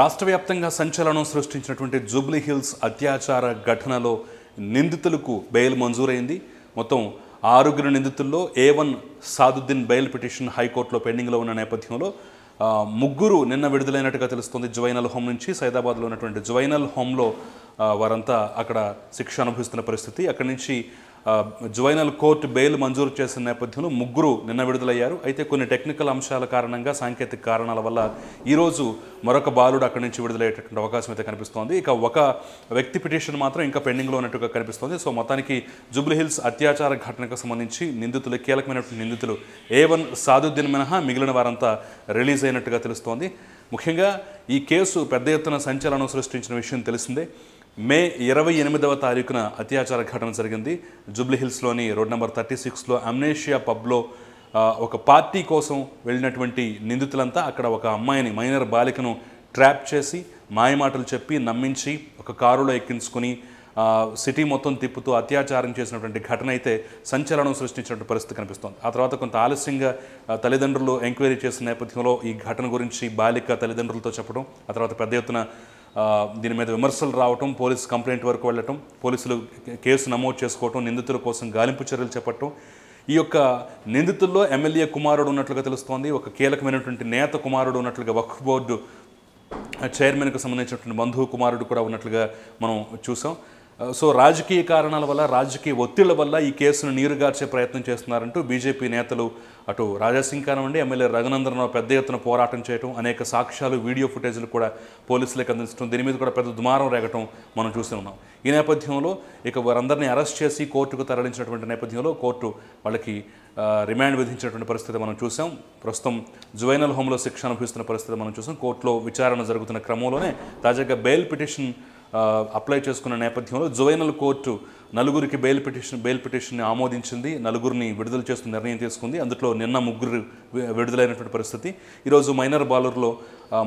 రాష్ట్ర వ్యాప్తంగా సంచలనం సృష్టించినటువంటి జూబ్లీ హిల్స్ అత్యాచార ఘటనలో నిందితులకు బెయిల్ మంజూరైంది మొత్తం ఆరుగురు నిందితుల్లో A one Saduddin bail petition హైకోర్టులో పెండింగ్లో ఉన్న నేపథ్యంలో ముగ్గురు నిన్న విడుదలైనట్టుగా తెలుస్తుంది జువైనల్ హోమ్ నుంచి సైదాబాద్లో ఉన్నటువంటి జువైనల్ హోమ్లో వారంతా అక్కడ శిక్ష అనుభవిస్తున్న పరిస్థితి అక్కడి నుంచి జువైనల్ కోర్టు బెయిల్ మంజూరు చేసిన నేపథ్యంలో ముగ్గురు నిన్న విడుదలయ్యారు అయితే కొన్ని టెక్నికల్ అంశాల కారణంగా సాంకేతిక కారణాల వల్ల ఈరోజు మరొక బాలుడు అక్కడి నుంచి విడుదలయ్యేటటువంటి అవకాశం అయితే కనిపిస్తోంది ఇక ఒక వ్యక్తి పిటిషన్ మాత్రం ఇంకా పెండింగ్లో ఉన్నట్టుగా కనిపిస్తోంది సో మొత్తానికి జుబ్లీహిల్స్ అత్యాచార ఘటనకు సంబంధించి నిందితులు కీలకమైనటువంటి నిందితులు ఏ వన్ సాదుద్దీన్ మినహా మిగిలిన వారంతా రిలీజ్ అయినట్టుగా తెలుస్తోంది ముఖ్యంగా ఈ కేసు పెద్ద ఎత్తున సంచలనం సృష్టించిన విషయం తెలిసిందే మే ఇరవై ఎనిమిదవ తారీఖున అత్యాచార ఘటన జరిగింది జూబ్లీహిల్స్లోని రోడ్ నెంబర్ థర్టీ సిక్స్లో అమ్నేషియా పబ్లో ఒక పార్టీ కోసం వెళ్ళినటువంటి నిందితులంతా అక్కడ ఒక అమ్మాయిని మైనర్ బాలికను ట్రాప్ చేసి మాయమాటలు చెప్పి నమ్మించి ఒక కారులో ఎక్కించుకుని సిటీ మొత్తం తిప్పుతూ అత్యాచారం చేసినటువంటి ఘటన అయితే సంచలనం సృష్టించినటువంటి పరిస్థితి కనిపిస్తోంది ఆ తర్వాత కొంత ఆలస్యంగా తల్లిదండ్రులు ఎంక్వైరీ చేసిన నేపథ్యంలో ఈ ఘటన గురించి బాలిక తల్లిదండ్రులతో చెప్పడం ఆ తర్వాత పెద్ద ఎత్తున దీని మీద విమర్శలు రావటం పోలీస్ కంప్లైంట్ వరకు వెళ్ళటం పోలీసులు కేసు నమోదు చేసుకోవటం నిందితుల కోసం గాలింపు చర్యలు చేపట్టడం ఈ యొక్క నిందితుల్లో ఎమ్మెల్యే కుమారుడు ఉన్నట్లుగా తెలుస్తోంది ఒక కీలకమైనటువంటి నేత కుమారుడు ఉన్నట్లుగా వక్ఫ్ బోర్డు చైర్మన్కు సంబంధించినటువంటి బంధువు కుమారుడు కూడా ఉన్నట్లుగా మనం చూసాం సో రాజకీయ కారణాల వల్ల రాజకీయ ఒత్తిళ్ల వల్ల ఈ కేసును నీరుగార్చే ప్రయత్నం చేస్తున్నారంటూ బీజేపీ నేతలు అటు రాజాసింగ్ కానివ్వండి ఎమ్మెల్యే రఘునందనరావు పెద్ద ఎత్తున పోరాటం చేయడం అనేక సాక్ష్యాలు వీడియో ఫుటేజ్లు కూడా పోలీసులకు అందించడం దీని మీద కూడా పెద్ద దుమారం రేగటం మనం చూసి ఉన్నాం ఈ నేపథ్యంలో ఇక వారందరినీ అరెస్ట్ చేసి కోర్టుకు తరలించినటువంటి నేపథ్యంలో కోర్టు వాళ్ళకి రిమాండ్ విధించినటువంటి పరిస్థితి మనం చూసాం ప్రస్తుతం జువైనల్ హోమ్లో శిక్ష అనుభవిస్తున్న పరిస్థితి మనం చూసాం కోర్టులో విచారణ జరుగుతున్న క్రమంలోనే తాజాగా బెయిల్ పిటిషన్ అప్లై చేసుకున్న నేపథ్యంలో జువైనల్ కోర్టు నలుగురికి బెయిల్ పిటిషన్ బెయిల్ పిటిషన్ని ఆమోదించింది నలుగురిని విడుదల చేస్తున్న నిర్ణయం తీసుకుంది అందులో నిన్న ముగ్గురు విడుదలైనటువంటి పరిస్థితి ఈరోజు మైనర్ బాలర్లో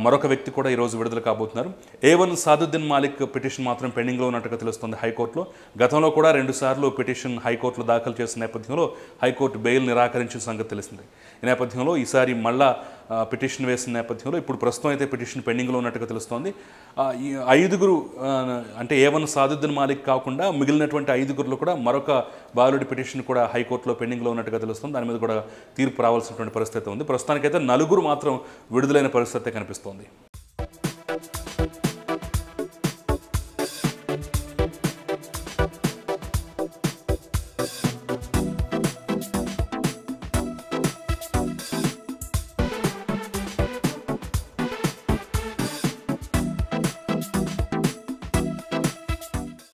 మరొక వ్యక్తి కూడా ఈరోజు విడుదల కాబోతున్నారు A one Saduddin Malik petition మాత్రం పెండింగ్లో ఉన్నట్టుగా తెలుస్తుంది హైకోర్టులో గతంలో కూడా రెండుసార్లు పిటిషన్ హైకోర్టులో దాఖలు చేసిన నేపథ్యంలో హైకోర్టు బెయిల్ నిరాకరించిన సంగతి తెలిసింది ఈ నేపథ్యంలో ఈసారి మళ్ళా పిటిషన్ వేసిన నేపథ్యంలో ఇప్పుడు ప్రస్తుతం అయితే పిటిషన్ పెండింగ్లో ఉన్నట్టుగా తెలుస్తోంది ఐదుగురు అంటే ఏవన్ సాదుద్దీన్ మాలిక్ కాకుండా మిగిలినటువంటి ఐదుగురులో కూడా మరొక బాలుడి పిటిషన్ కూడా హైకోర్టులో పెండింగ్లో ఉన్నట్టుగా తెలుస్తుంది దాని మీద కూడా తీర్పు రావాల్సినటువంటి పరిస్థితి ఉంది ప్రస్తుతానికైతే నలుగురు మాత్రం విడుదలైన పరిస్థితి కనిపిస్తోంది